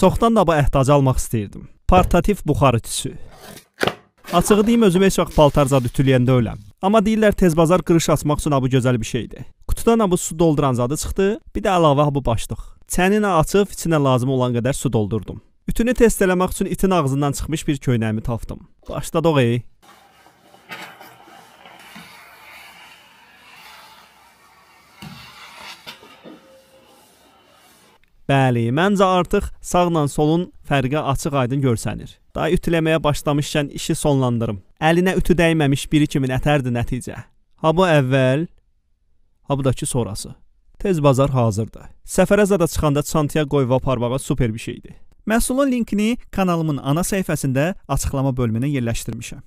Çoxdan da bu əhtacı almaq istəyirdim. Portativ buxar ütüsü. Açığı deyim özümə heç vaxt paltarca ütüləyəndə öləm. Amma deyirlər tez bazar qırış açmaq üçün bu gözəl bir şeydir. Qutudan bu su dolduran zadı çıxdı, bir də əlavə bu başlıq. Çənini açıb içinə lazım olan qədər su doldurdum. Ütünü test eləmək üçün itin ağzından çıxmış bir köynəyimi tapdım. Başladıq ey. Bəli, məncə artıq sağla solun fərqi açıq-aydın görsənir. Daha ütüləməyə başlamışkən işi sonlandırım. Əlinə ütü dəyməmiş biri kimi nətərdir nəticə. Ha bu əvvəl, ha bu da ki sonrası. Tez bazar hazırdır. Səfərə zada çıxanda çantaya qoyub aparmağa super bir şeydir. Məhsulun linkini kanalımın ana səhifəsində açıqlama bölümünə yerləşdirmişəm.